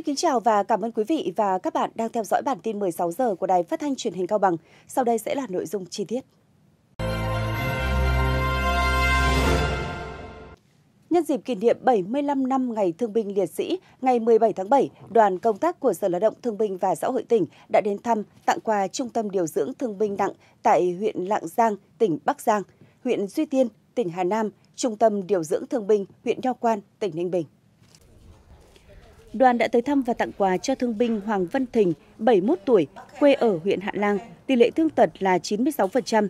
Xin kính chào và cảm ơn quý vị và các bạn đang theo dõi bản tin 16 giờ của Đài Phát thanh Truyền hình Cao Bằng. Sau đây sẽ là nội dung chi tiết. Nhân dịp kỷ niệm 75 năm Ngày Thương binh Liệt sĩ, ngày 17 tháng 7, đoàn công tác của Sở Lao động Thương binh và Xã hội tỉnh đã đến thăm, tặng quà Trung tâm Điều dưỡng Thương binh nặng tại huyện Lạng Giang, tỉnh Bắc Giang, huyện Duy Tiên, tỉnh Hà Nam, Trung tâm Điều dưỡng Thương binh huyện Nho Quan, tỉnh Ninh Bình đoàn đã tới thăm và tặng quà cho thương binh Hoàng Văn Thình, 71 tuổi, quê ở huyện Hạ Lang, tỷ lệ thương tật là 96%,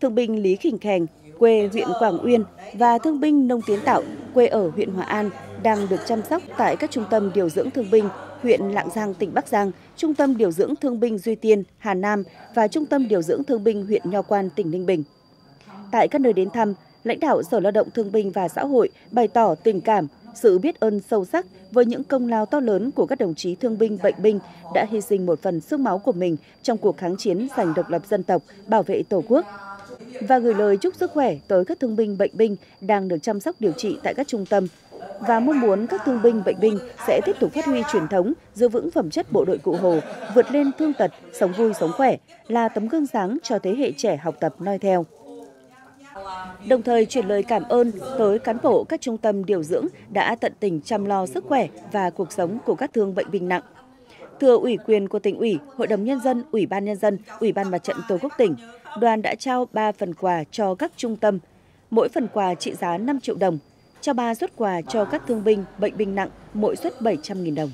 thương binh Lý Khỉnh Khèng, quê huyện Quảng Uyên và thương binh Nông Tiến Tạo, quê ở huyện Hòa An, đang được chăm sóc tại các trung tâm điều dưỡng thương binh huyện Lạng Giang, tỉnh Bắc Giang, Trung tâm Điều dưỡng Thương binh Duy Tiên, Hà Nam và Trung tâm Điều dưỡng Thương binh huyện Nho Quan, tỉnh Ninh Bình. Tại các nơi đến thăm, lãnh đạo Sở Lao động Thương binh và Xã hội bày tỏ tình cảm, sự biết ơn sâu sắc với những công lao to lớn của các đồng chí thương binh bệnh binh đã hy sinh một phần sức máu của mình trong cuộc kháng chiến giành độc lập dân tộc, bảo vệ Tổ quốc. Và gửi lời chúc sức khỏe tới các thương binh bệnh binh đang được chăm sóc điều trị tại các trung tâm và mong muốn các thương binh bệnh binh sẽ tiếp tục phát huy truyền thống, giữ vững phẩm chất bộ đội cụ Hồ, vượt lên thương tật, sống vui sống khỏe là tấm gương sáng cho thế hệ trẻ học tập noi theo đồng thời chuyển lời cảm ơn tới cán bộ các trung tâm điều dưỡng đã tận tình chăm lo sức khỏe và cuộc sống của các thương bệnh binh nặng. Thừa ủy quyền của tỉnh ủy, Hội đồng Nhân dân, Ủy ban Nhân dân, Ủy ban Mặt trận Tổ quốc tỉnh, đoàn đã trao 3 phần quà cho các trung tâm. Mỗi phần quà trị giá 5 triệu đồng, trao 3 suất quà cho các thương binh, bệnh binh nặng, mỗi suất 700.000 đồng.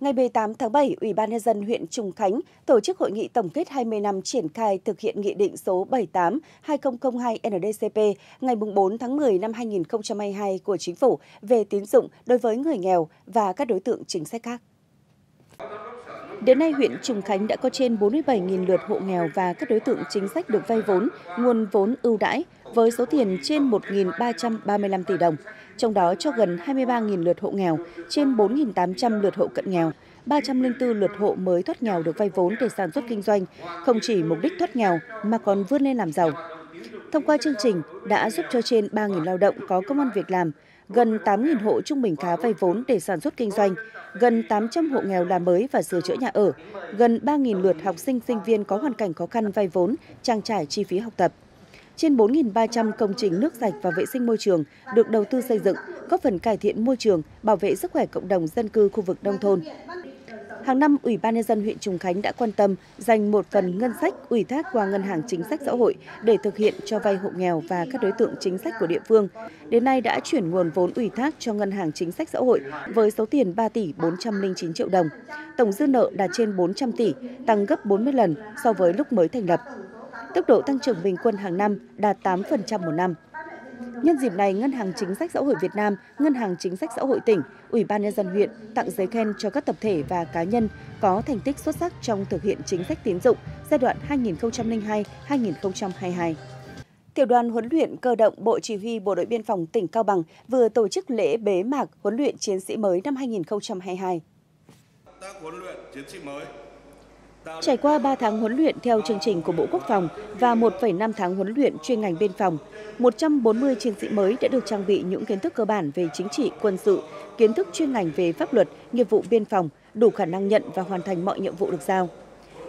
Ngày 18 tháng 7, Ủy ban nhân dân huyện Trùng Khánh tổ chức hội nghị tổng kết 20 năm triển khai thực hiện nghị định số 78/2002/NDCP ngày 4 tháng 10 năm 2022 của chính phủ về tín dụng đối với người nghèo và các đối tượng chính sách khác. Đến nay, huyện Trùng Khánh đã có trên 47.000 lượt hộ nghèo và các đối tượng chính sách được vay vốn, nguồn vốn ưu đãi với số tiền trên 1.335 tỷ đồng, trong đó cho gần 23.000 lượt hộ nghèo, trên 4.800 lượt hộ cận nghèo, 304 lượt hộ mới thoát nghèo được vay vốn để sản xuất kinh doanh, không chỉ mục đích thoát nghèo mà còn vươn lên làm giàu. Thông qua chương trình đã giúp cho trên 3.000 lao động có công an việc làm, gần 8.000 hộ trung bình khá vay vốn để sản xuất kinh doanh, gần 800 hộ nghèo làm mới và sửa chữa nhà ở, gần 3.000 lượt học sinh sinh viên có hoàn cảnh khó khăn vay vốn, trang trải chi phí học tập. Trên 4.300 công trình nước sạch và vệ sinh môi trường được đầu tư xây dựng, góp phần cải thiện môi trường, bảo vệ sức khỏe cộng đồng dân cư khu vực nông thôn hàng năm Ủy ban nhân dân huyện Trùng Khánh đã quan tâm dành một phần ngân sách ủy thác qua ngân hàng chính sách xã hội để thực hiện cho vay hộ nghèo và các đối tượng chính sách của địa phương. Đến nay đã chuyển nguồn vốn ủy thác cho ngân hàng chính sách xã hội với số tiền 3 tỷ 409 triệu đồng. Tổng dư nợ đạt trên 400 tỷ, tăng gấp 40 lần so với lúc mới thành lập. Tốc độ tăng trưởng bình quân hàng năm đạt 8% một năm. Nhân dịp này, Ngân hàng Chính sách Xã hội Việt Nam, Ngân hàng Chính sách Xã hội tỉnh, Ủy ban Nhân dân huyện tặng giấy khen cho các tập thể và cá nhân có thành tích xuất sắc trong thực hiện chính sách tín dụng giai đoạn 2002-2022. Tiểu đoàn huấn luyện cơ động Bộ Chỉ huy Bộ đội Biên phòng tỉnh Cao Bằng vừa tổ chức lễ bế mạc huấn luyện chiến sĩ mới năm 2022. Tác huấn luyện chiến sĩ mới Trải qua 3 tháng huấn luyện theo chương trình của Bộ Quốc phòng và 1,5 tháng huấn luyện chuyên ngành biên phòng, 140 chiến sĩ mới đã được trang bị những kiến thức cơ bản về chính trị, quân sự, kiến thức chuyên ngành về pháp luật, nghiệp vụ biên phòng, đủ khả năng nhận và hoàn thành mọi nhiệm vụ được giao.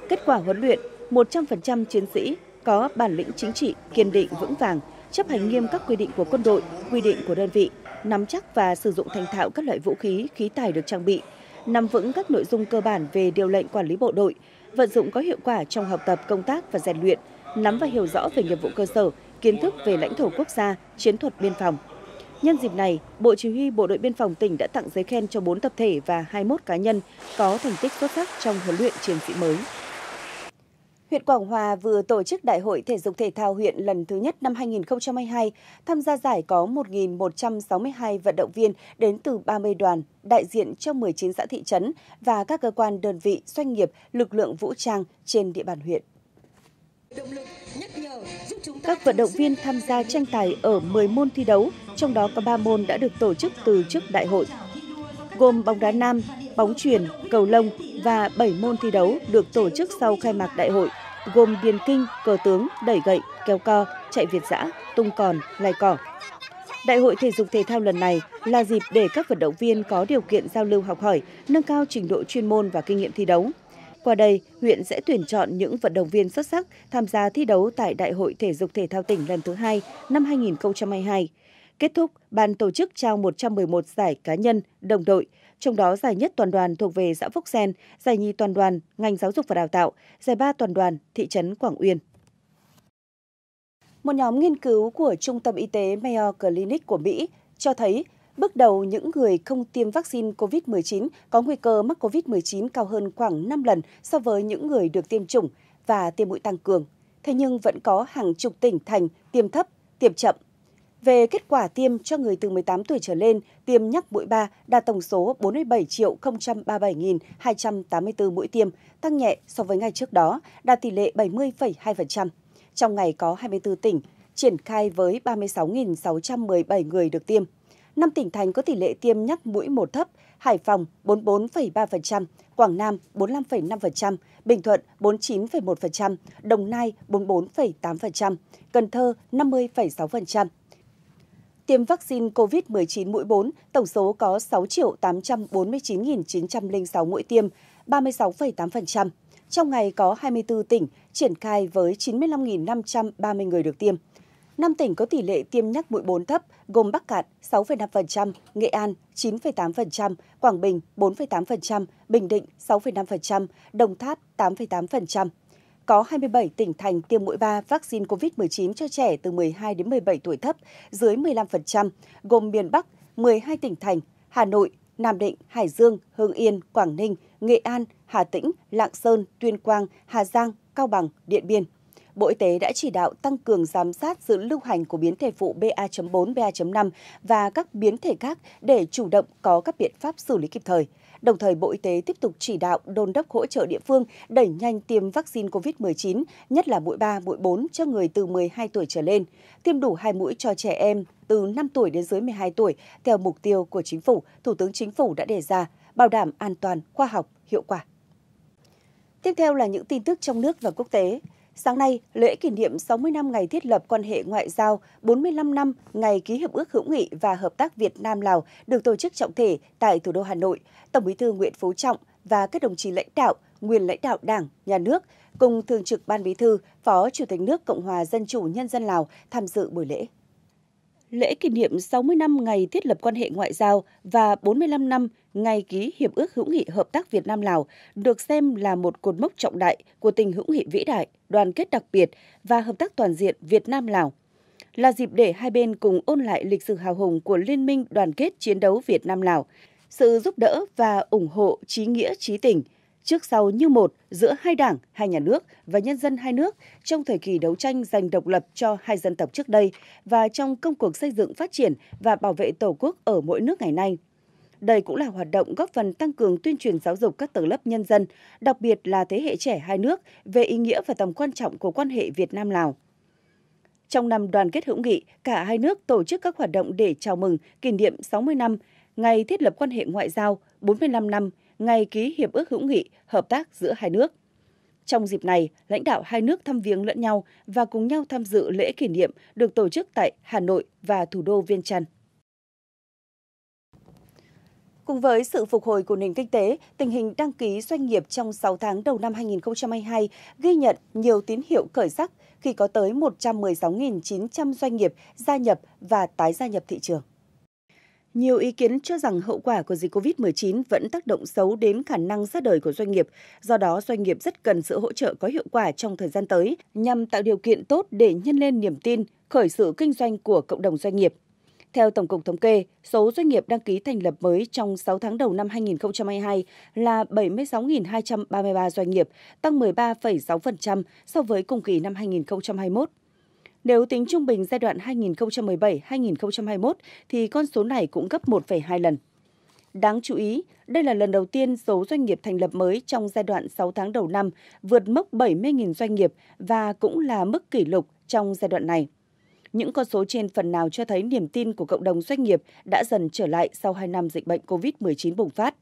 Kết quả huấn luyện, 100% chiến sĩ có bản lĩnh chính trị, kiên định, vững vàng, chấp hành nghiêm các quy định của quân đội, quy định của đơn vị, nắm chắc và sử dụng thành thạo các loại vũ khí, khí tài được trang bị, nắm vững các nội dung cơ bản về điều lệnh quản lý bộ đội, vận dụng có hiệu quả trong học tập công tác và rèn luyện, nắm và hiểu rõ về nghiệp vụ cơ sở, kiến thức về lãnh thổ quốc gia, chiến thuật biên phòng. Nhân dịp này, Bộ Chỉ huy Bộ đội Biên phòng tỉnh đã tặng giấy khen cho 4 tập thể và 21 cá nhân có thành tích xuất sắc trong huấn luyện chiến sĩ mới. Huyện Quảng Hòa vừa tổ chức Đại hội Thể dục Thể thao huyện lần thứ nhất năm 2022. Tham gia giải có 1.162 vận động viên đến từ 30 đoàn, đại diện trong 19 xã thị trấn và các cơ quan đơn vị, doanh nghiệp, lực lượng vũ trang trên địa bàn huyện. Các vận động viên tham gia tranh tài ở 10 môn thi đấu, trong đó có 3 môn đã được tổ chức từ trước đại hội gồm bóng đá nam, bóng chuyền, cầu lông và 7 môn thi đấu được tổ chức sau khai mạc đại hội, gồm điền kinh, cờ tướng, đẩy gậy, kéo co, chạy việt dã, tung còn, lai cỏ. Đại hội thể dục thể thao lần này là dịp để các vận động viên có điều kiện giao lưu học hỏi, nâng cao trình độ chuyên môn và kinh nghiệm thi đấu. Qua đây, huyện sẽ tuyển chọn những vận động viên xuất sắc tham gia thi đấu tại Đại hội thể dục thể thao tỉnh lần thứ hai năm 2022. Kết thúc, ban tổ chức trao 111 giải cá nhân, đồng đội, trong đó giải nhất toàn đoàn thuộc về xã Phúc Sen, giải nhì toàn đoàn ngành giáo dục và đào tạo, giải ba toàn đoàn thị trấn Quảng Uyên. Một nhóm nghiên cứu của Trung tâm Y tế Mayo Clinic của Mỹ cho thấy bước đầu những người không tiêm vaccine COVID-19 có nguy cơ mắc COVID-19 cao hơn khoảng 5 lần so với những người được tiêm chủng và tiêm mũi tăng cường. Thế nhưng vẫn có hàng chục tỉnh thành tiêm thấp, tiêm chậm về kết quả tiêm cho người từ 18 tuổi trở lên tiêm nhắc mũi 3 đạt tổng số 47 037.284 mũi tiêm, tăng nhẹ so với ngày trước đó, đạt tỷ lệ 70,2%. Trong ngày có 24 tỉnh, triển khai với 36.617 người được tiêm. 5 tỉnh thành có tỷ lệ tiêm nhắc mũi một thấp, Hải Phòng 44,3%, Quảng Nam 45,5%, Bình Thuận 49,1%, Đồng Nai 44,8%, Cần Thơ 50,6%, tiêm vaccine COVID-19 mũi 4, tổng số có 6.849.906 mũi tiêm, 36,8%. Trong ngày có 24 tỉnh triển khai với 95.530 người được tiêm. 5 tỉnh có tỷ lệ tiêm nhắc mũi 4 thấp gồm Bắc Cạn 6,5%, Nghệ An 9,8%, Quảng Bình 4,8%, Bình Định 6,5%, Đồng Tháp 8,8% có 27 tỉnh thành tiêm mũi 3 vaccine COVID-19 cho trẻ từ 12 đến 17 tuổi thấp dưới 15%, gồm miền Bắc 12 tỉnh thành, Hà Nội, Nam Định, Hải Dương, Hưng Yên, Quảng Ninh, Nghệ An, Hà Tĩnh, Lạng Sơn, Tuyên Quang, Hà Giang, Cao Bằng, Điện Biên. Bộ Y tế đã chỉ đạo tăng cường giám sát sự lưu hành của biến thể phụ BA.4, BA.5 và các biến thể khác để chủ động có các biện pháp xử lý kịp thời – Đồng thời, Bộ Y tế tiếp tục chỉ đạo đôn đốc hỗ trợ địa phương đẩy nhanh tiêm vaccine COVID-19, nhất là mũi 3, mũi 4 cho người từ 12 tuổi trở lên, tiêm đủ hai mũi cho trẻ em từ 5 tuổi đến dưới 12 tuổi theo mục tiêu của chính phủ, Thủ tướng Chính phủ đã đề ra, bảo đảm an toàn, khoa học, hiệu quả. Tiếp theo là những tin tức trong nước và quốc tế. Sáng nay, lễ kỷ niệm 60 năm ngày thiết lập quan hệ ngoại giao, 45 năm ngày ký hiệp ước hữu nghị và hợp tác Việt Nam Lào được tổ chức trọng thể tại thủ đô Hà Nội. Tổng Bí thư Nguyễn Phú Trọng và các đồng chí lãnh đạo, nguyên lãnh đạo Đảng, Nhà nước cùng Thường trực Ban Bí thư, Phó Chủ tịch nước Cộng hòa Dân chủ Nhân dân Lào tham dự buổi lễ lễ kỷ niệm 60 năm ngày thiết lập quan hệ ngoại giao và 45 năm ngày ký Hiệp ước hữu nghị hợp tác Việt Nam-Lào được xem là một cột mốc trọng đại của tình hữu nghị vĩ đại, đoàn kết đặc biệt và hợp tác toàn diện Việt Nam-Lào. Là dịp để hai bên cùng ôn lại lịch sử hào hùng của Liên minh đoàn kết chiến đấu Việt Nam-Lào, sự giúp đỡ và ủng hộ trí nghĩa trí tình – trước sau như một giữa hai đảng, hai nhà nước và nhân dân hai nước trong thời kỳ đấu tranh giành độc lập cho hai dân tộc trước đây và trong công cuộc xây dựng phát triển và bảo vệ Tổ quốc ở mỗi nước ngày nay. Đây cũng là hoạt động góp phần tăng cường tuyên truyền giáo dục các tầng lớp nhân dân, đặc biệt là thế hệ trẻ hai nước về ý nghĩa và tầm quan trọng của quan hệ Việt Nam Lào. Trong năm đoàn kết hữu nghị, cả hai nước tổ chức các hoạt động để chào mừng kỷ niệm 60 năm ngày thiết lập quan hệ ngoại giao, 45 năm ngày ký hiệp ước hữu nghị hợp tác giữa hai nước. Trong dịp này, lãnh đạo hai nước thăm viếng lẫn nhau và cùng nhau tham dự lễ kỷ niệm được tổ chức tại Hà Nội và thủ đô Viên Chăn. Cùng với sự phục hồi của nền kinh tế, tình hình đăng ký doanh nghiệp trong 6 tháng đầu năm 2022 ghi nhận nhiều tín hiệu khởi sắc khi có tới 116.900 doanh nghiệp gia nhập và tái gia nhập thị trường. Nhiều ý kiến cho rằng hậu quả của dịch COVID-19 vẫn tác động xấu đến khả năng ra đời của doanh nghiệp, do đó doanh nghiệp rất cần sự hỗ trợ có hiệu quả trong thời gian tới nhằm tạo điều kiện tốt để nhân lên niềm tin, khởi sự kinh doanh của cộng đồng doanh nghiệp. Theo Tổng cục Thống kê, số doanh nghiệp đăng ký thành lập mới trong 6 tháng đầu năm 2022 là 76.233 doanh nghiệp, tăng 13,6% so với cùng kỳ năm 2021. Nếu tính trung bình giai đoạn 2017-2021 thì con số này cũng gấp 1,2 lần. Đáng chú ý, đây là lần đầu tiên số doanh nghiệp thành lập mới trong giai đoạn 6 tháng đầu năm vượt mốc 70.000 doanh nghiệp và cũng là mức kỷ lục trong giai đoạn này. Những con số trên phần nào cho thấy niềm tin của cộng đồng doanh nghiệp đã dần trở lại sau 2 năm dịch bệnh COVID-19 bùng phát.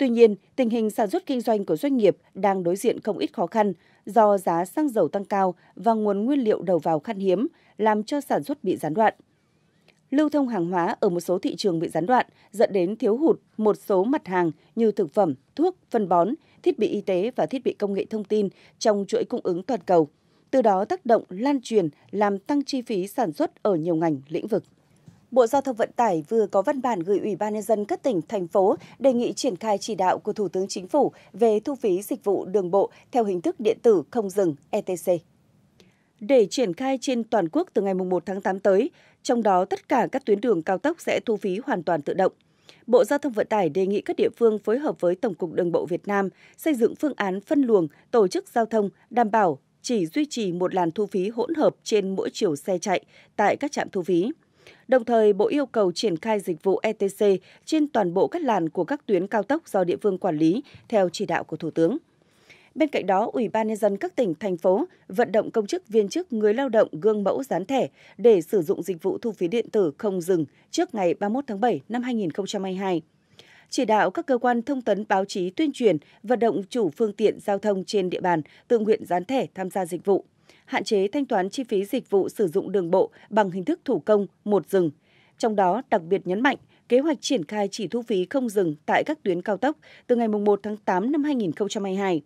Tuy nhiên, tình hình sản xuất kinh doanh của doanh nghiệp đang đối diện không ít khó khăn do giá xăng dầu tăng cao và nguồn nguyên liệu đầu vào khan hiếm, làm cho sản xuất bị gián đoạn. Lưu thông hàng hóa ở một số thị trường bị gián đoạn, dẫn đến thiếu hụt một số mặt hàng như thực phẩm, thuốc, phân bón, thiết bị y tế và thiết bị công nghệ thông tin trong chuỗi cung ứng toàn cầu. Từ đó tác động lan truyền làm tăng chi phí sản xuất ở nhiều ngành, lĩnh vực. Bộ Giao thông Vận tải vừa có văn bản gửi Ủy ban nhân dân các tỉnh, thành phố đề nghị triển khai chỉ đạo của Thủ tướng Chính phủ về thu phí dịch vụ đường bộ theo hình thức điện tử không dừng ETC. Để triển khai trên toàn quốc từ ngày 1 tháng 8 tới, trong đó tất cả các tuyến đường cao tốc sẽ thu phí hoàn toàn tự động. Bộ Giao thông Vận tải đề nghị các địa phương phối hợp với Tổng cục Đường bộ Việt Nam xây dựng phương án phân luồng, tổ chức giao thông, đảm bảo chỉ duy trì một làn thu phí hỗn hợp trên mỗi chiều xe chạy tại các trạm thu phí. Đồng thời, Bộ yêu cầu triển khai dịch vụ ETC trên toàn bộ các làn của các tuyến cao tốc do địa phương quản lý theo chỉ đạo của Thủ tướng. Bên cạnh đó, Ủy ban nhân dân các tỉnh thành phố vận động công chức viên chức người lao động gương mẫu dán thẻ để sử dụng dịch vụ thu phí điện tử không dừng trước ngày 31 tháng 7 năm 2022 chỉ đạo các cơ quan thông tấn báo chí tuyên truyền, vận động chủ phương tiện giao thông trên địa bàn tự nguyện dán thẻ tham gia dịch vụ hạn chế thanh toán chi phí dịch vụ sử dụng đường bộ bằng hình thức thủ công một dừng. Trong đó đặc biệt nhấn mạnh kế hoạch triển khai chỉ thu phí không dừng tại các tuyến cao tốc từ ngày 1 tháng 8 năm 2022.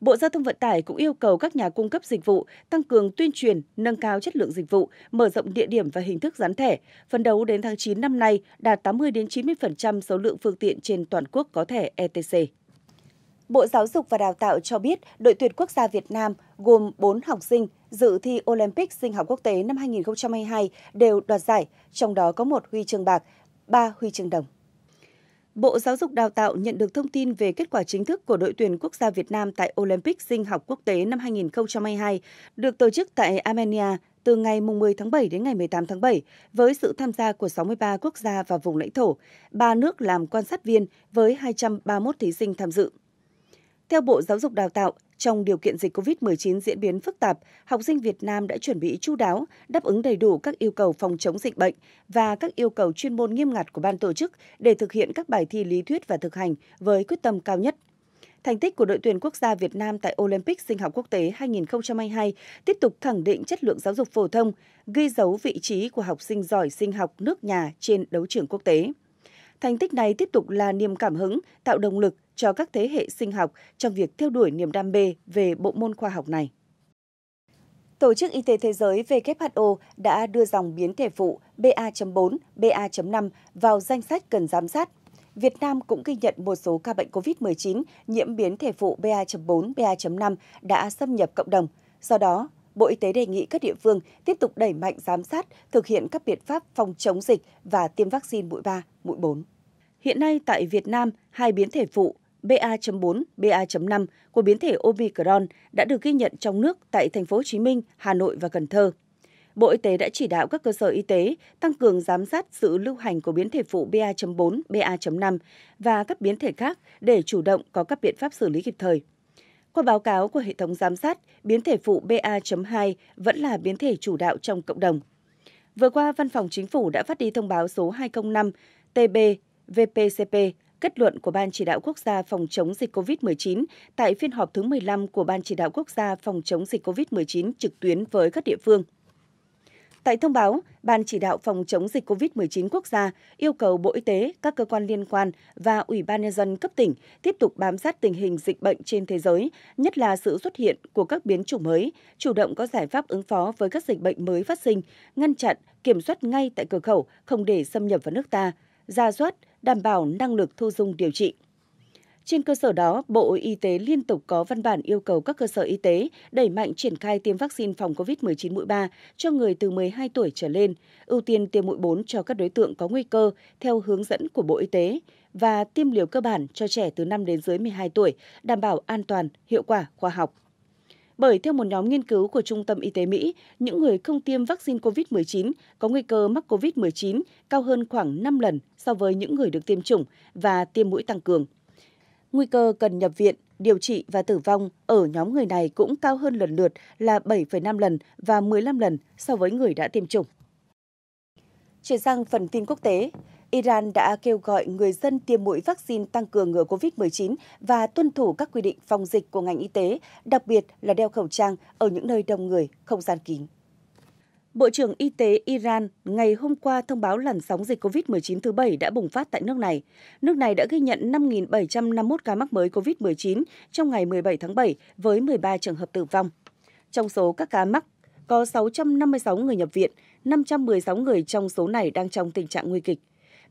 Bộ Giao thông Vận tải cũng yêu cầu các nhà cung cấp dịch vụ tăng cường tuyên truyền, nâng cao chất lượng dịch vụ, mở rộng địa điểm và hình thức gián thẻ, phấn đấu đến tháng 9 năm nay đạt 80 đến 90% số lượng phương tiện trên toàn quốc có thẻ ETC. Bộ Giáo dục và Đào tạo cho biết đội tuyển quốc gia Việt Nam gồm 4 học sinh dự thi Olympic sinh học quốc tế năm 2022 đều đoạt giải, trong đó có một huy chương bạc, 3 huy chương đồng. Bộ Giáo dục Đào tạo nhận được thông tin về kết quả chính thức của đội tuyển quốc gia Việt Nam tại Olympic sinh học quốc tế năm 2022, được tổ chức tại Armenia từ ngày 10 tháng 7 đến ngày 18 tháng 7, với sự tham gia của 63 quốc gia và vùng lãnh thổ, ba nước làm quan sát viên với 231 thí sinh tham dự. Theo Bộ Giáo dục Đào tạo, trong điều kiện dịch COVID-19 diễn biến phức tạp, học sinh Việt Nam đã chuẩn bị chu đáo, đáp ứng đầy đủ các yêu cầu phòng chống dịch bệnh và các yêu cầu chuyên môn nghiêm ngặt của ban tổ chức để thực hiện các bài thi lý thuyết và thực hành với quyết tâm cao nhất. Thành tích của đội tuyển quốc gia Việt Nam tại Olympic sinh học quốc tế 2022 tiếp tục khẳng định chất lượng giáo dục phổ thông, ghi dấu vị trí của học sinh giỏi sinh học nước nhà trên đấu trường quốc tế. Thành tích này tiếp tục là niềm cảm hứng, tạo động lực cho các thế hệ sinh học trong việc theo đuổi niềm đam mê về bộ môn khoa học này. Tổ chức Y tế Thế giới WHO đã đưa dòng biến thể phụ BA.4, BA.5 vào danh sách cần giám sát. Việt Nam cũng ghi nhận một số ca bệnh COVID-19 nhiễm biến thể phụ BA.4, BA.5 đã xâm nhập cộng đồng. Do đó, Bộ Y tế đề nghị các địa phương tiếp tục đẩy mạnh giám sát, thực hiện các biện pháp phòng chống dịch và tiêm vaccine mũi 3, mũi 4. Hiện nay tại Việt Nam, hai biến thể phụ BA.4, BA.5 của biến thể Omicron đã được ghi nhận trong nước tại thành phố Hồ Chí Minh, Hà Nội và Cần Thơ. Bộ Y tế đã chỉ đạo các cơ sở y tế tăng cường giám sát sự lưu hành của biến thể phụ BA.4, BA.5 và các biến thể khác để chủ động có các biện pháp xử lý kịp thời. Qua báo cáo của hệ thống giám sát, biến thể phụ BA.2 vẫn là biến thể chủ đạo trong cộng đồng. Vừa qua, Văn phòng Chính phủ đã phát đi thông báo số 205 TB VPCP kết luận của Ban Chỉ đạo Quốc gia phòng chống dịch COVID-19 tại phiên họp thứ 15 của Ban Chỉ đạo Quốc gia phòng chống dịch COVID-19 trực tuyến với các địa phương. Tại thông báo, Ban chỉ đạo phòng chống dịch COVID-19 quốc gia yêu cầu Bộ Y tế, các cơ quan liên quan và Ủy ban nhân dân cấp tỉnh tiếp tục bám sát tình hình dịch bệnh trên thế giới, nhất là sự xuất hiện của các biến chủng mới, chủ động có giải pháp ứng phó với các dịch bệnh mới phát sinh, ngăn chặn, kiểm soát ngay tại cửa khẩu, không để xâm nhập vào nước ta, ra soát, đảm bảo năng lực thu dung điều trị. Trên cơ sở đó, Bộ Y tế liên tục có văn bản yêu cầu các cơ sở y tế đẩy mạnh triển khai tiêm vaccine phòng COVID-19 mũi 3 cho người từ 12 tuổi trở lên, ưu tiên tiêm mũi 4 cho các đối tượng có nguy cơ theo hướng dẫn của Bộ Y tế và tiêm liều cơ bản cho trẻ từ 5 đến dưới 12 tuổi, đảm bảo an toàn, hiệu quả, khoa học bởi theo một nhóm nghiên cứu của Trung tâm Y tế Mỹ, những người không tiêm vaccine COVID-19 có nguy cơ mắc COVID-19 cao hơn khoảng 5 lần so với những người được tiêm chủng và tiêm mũi tăng cường. Nguy cơ cần nhập viện, điều trị và tử vong ở nhóm người này cũng cao hơn lần lượt là 7,5 lần và 15 lần so với người đã tiêm chủng. Chuyển sang phần tin quốc tế, Iran đã kêu gọi người dân tiêm mũi vaccine tăng cường ngừa COVID-19 và tuân thủ các quy định phòng dịch của ngành y tế, đặc biệt là đeo khẩu trang ở những nơi đông người, không gian kín. Bộ trưởng Y tế Iran ngày hôm qua thông báo làn sóng dịch COVID-19 thứ bảy đã bùng phát tại nước này. Nước này đã ghi nhận 5.751 ca mắc mới COVID-19 trong ngày 17 tháng 7 với 13 trường hợp tử vong. Trong số các ca mắc, có 656 người nhập viện, 516 người trong số này đang trong tình trạng nguy kịch.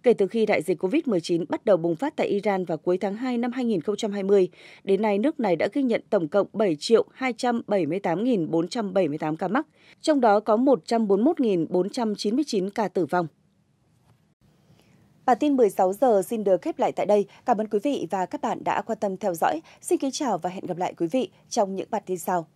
Kể từ khi đại dịch COVID-19 bắt đầu bùng phát tại Iran vào cuối tháng 2 năm 2020, đến nay nước này đã ghi nhận tổng cộng 7 triệu 278.478 ca mắc, trong đó có 141.499 ca tử vong. Bản tin 16 giờ xin được khép lại tại đây. Cảm ơn quý vị và các bạn đã quan tâm theo dõi. Xin kính chào và hẹn gặp lại quý vị trong những bản tin sau.